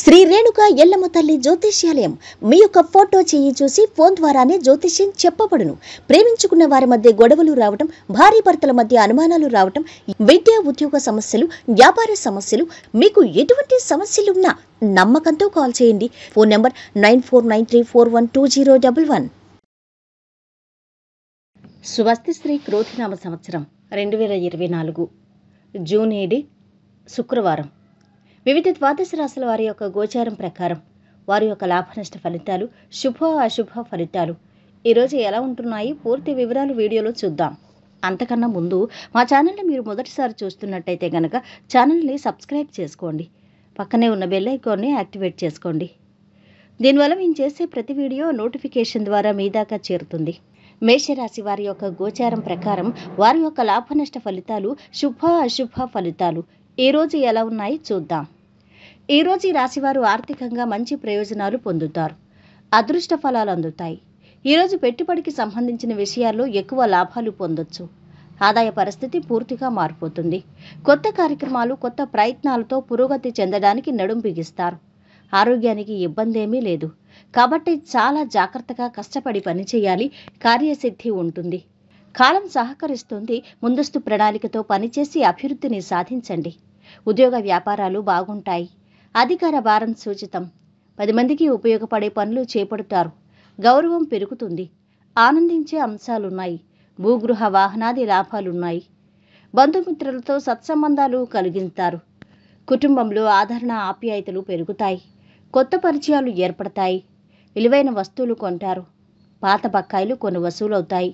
శ్రీ రేణుక ఎల్లమ్మ తల్లి జ్యోతిష్యాలయం మీ యొక్క ఫోటో చేయి చూసి ఫోన్ ద్వారానే జ్యోతిష్యం చెప్పబడును ప్రేమించుకున్న వారి మధ్య గొడవలు రావటం భారీ భర్తల మధ్య అనుమానాలు రావటం విద్యా ఉద్యోగ సమస్యలు వ్యాపార సమస్యలు మీకు ఎటువంటి సమస్యలున్నా నమ్మకంతో కాల్ చేయండి phone number nine four nine three four one two zero double one స్వస్తి శ్రీ క్రోధినామ సంవత్సరం రెండు వేల ఇరవై నాలుగు జూన్ ఏడు శుక్రవారం వివిధ ద్వాదశ రాశుల వారి యొక్క గోచారం ప్రకారం వారి యొక్క లాభనష్ట ఫలితాలు శుభ అశుభ ఫలితాలు ఈరోజు ఎలా ఉంటున్నాయి పూర్తి వివరాలు వీడియోలో చూద్దాం అంతకన్నా ముందు మా ఛానల్ని మీరు మొదటిసారి చూస్తున్నట్టయితే కనుక ఛానల్ని సబ్స్క్రైబ్ చేసుకోండి పక్కనే ఉన్న బెల్ ఐకాన్ని యాక్టివేట్ చేసుకోండి దీనివల్ల మేము చేసే ప్రతి వీడియో నోటిఫికేషన్ ద్వారా మీ దాకా చేరుతుంది మేషరాశి వారి యొక్క గోచారం ప్రకారం వారి యొక్క లాభనష్ట ఫలితాలు శుభ అశుభ ఫలితాలు ఈరోజు ఎలా ఉన్నాయి చూద్దాం ఈరోజు రోజు రాశివారు ఆర్థికంగా మంచి ప్రయోజనాలు పొందుతారు అదృష్ట ఫలాలు అందుతాయి ఈరోజు పెట్టుబడికి సంబంధించిన విషయాల్లో ఎక్కువ లాభాలు పొందొచ్చు ఆదాయ పరిస్థితి పూర్తిగా మారిపోతుంది కొత్త కార్యక్రమాలు కొత్త ప్రయత్నాలతో పురోగతి చెందడానికి నడుం బిగిస్తారు ఆరోగ్యానికి ఇబ్బంది ఏమీ లేదు కాబట్టి చాలా జాగ్రత్తగా కష్టపడి పనిచేయాలి కార్యసిద్ధి ఉంటుంది కాలం సహకరిస్తుంది ముందస్తు ప్రణాళికతో పనిచేసి అభివృద్ధిని సాధించండి ఉద్యోగ వ్యాపారాలు బాగుంటాయి అధికార భారం సూచితం పది మందికి ఉపయోగపడే పనులు చేపడతారు గౌరవం పెరుగుతుంది ఆనందించే అంశాలున్నాయి భూగృహ వాహనాది లాభాలున్నాయి బంధుమిత్రులతో సత్సంబంధాలు కలిగిస్తారు కుటుంబంలో ఆదరణ ఆప్యాయతలు పెరుగుతాయి కొత్త పరిచయాలు ఏర్పడతాయి విలువైన వస్తువులు కొంటారు పాత బకాయిలు కొన్ని వసూలవుతాయి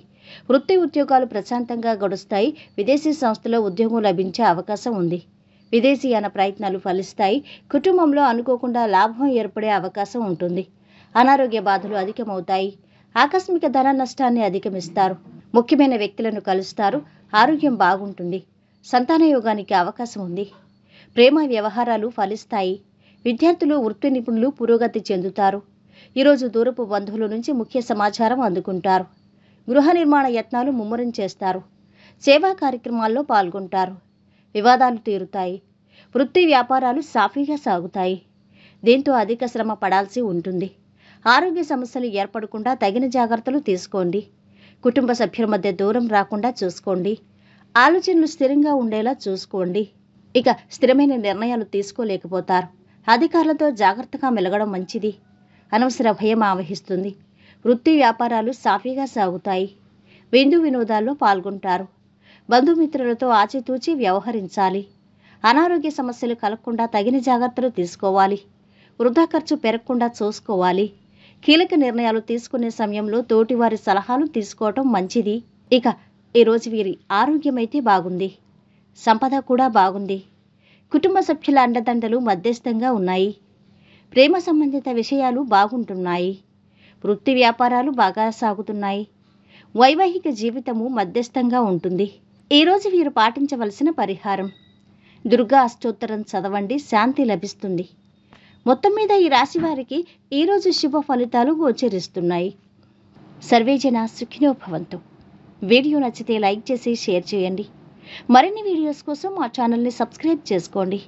వృత్తి ఉద్యోగాలు ప్రశాంతంగా గడుస్తాయి విదేశీ సంస్థలో ఉద్యోగం లభించే అవకాశం ఉంది విదేశీయాన ప్రయత్నాలు ఫలిస్తాయి కుటుంబంలో అనుకోకుండా లాభం ఏర్పడే అవకాశం ఉంటుంది అనారోగ్య బాధలు అధికమవుతాయి ఆకస్మిక ధన నష్టాన్ని అధిగమిస్తారు ముఖ్యమైన వ్యక్తులను కలుస్తారు ఆరోగ్యం బాగుంటుంది సంతాన యోగానికి అవకాశం ఉంది ప్రేమ వ్యవహారాలు ఫలిస్తాయి విద్యార్థులు వృత్తి నిపుణులు పురోగతి చెందుతారు ఈరోజు దూరపు బంధువుల నుంచి ముఖ్య సమాచారం అందుకుంటారు గృహ నిర్మాణ యత్నాలు ముమ్మరం చేస్తారు సేవా కార్యక్రమాల్లో పాల్గొంటారు వివాదాలు తీరుతాయి వృత్తి వ్యాపారాలు సాఫీగా సాగుతాయి దీంతో అధిక శ్రమ పడాల్సి ఉంటుంది ఆరోగ్య సమస్యలు ఏర్పడకుండా తగిన జాగ్రత్తలు తీసుకోండి కుటుంబ సభ్యుల మధ్య దూరం రాకుండా చూసుకోండి ఆలోచనలు స్థిరంగా ఉండేలా చూసుకోండి ఇక స్థిరమైన నిర్ణయాలు తీసుకోలేకపోతారు అధికారులతో జాగ్రత్తగా మెలగడం మంచిది అనవసర భయం ఆవహిస్తుంది వృత్తి వ్యాపారాలు సాఫీగా సాగుతాయి విందు వినోదాల్లో పాల్గొంటారు బంధుమిత్రులతో ఆచితూచి వ్యవహరించాలి అనారోగ్య సమస్యలు కలగకుండా తగిన జాగ్రత్తలు తీసుకోవాలి వృధా ఖర్చు పెరగకుండా చూసుకోవాలి కీలక నిర్ణయాలు తీసుకునే సమయంలో తోటివారి సలహాలు తీసుకోవటం మంచిది ఇక ఈరోజు వీరి ఆరోగ్యమైతే బాగుంది సంపద కూడా బాగుంది కుటుంబ సభ్యుల అండదండలు మధ్యస్థంగా ఉన్నాయి ప్రేమ సంబంధిత విషయాలు బాగుంటున్నాయి వృత్తి వ్యాపారాలు బాగా సాగుతున్నాయి వైవాహిక జీవితము మధ్యస్థంగా ఉంటుంది ఈరోజు వీరు పాటించవలసిన పరిహారం దుర్గా అష్టోత్తరం చదవండి శాంతి లభిస్తుంది మొత్తం మీద ఈ రాశి వారికి ఈరోజు శుభ ఫలితాలు గోచరిస్తున్నాయి సర్వేజన సుఖినోభవంతు వీడియో నచ్చితే లైక్ చేసి షేర్ చేయండి మరిన్ని వీడియోస్ కోసం మా ఛానల్ని సబ్స్క్రైబ్ చేసుకోండి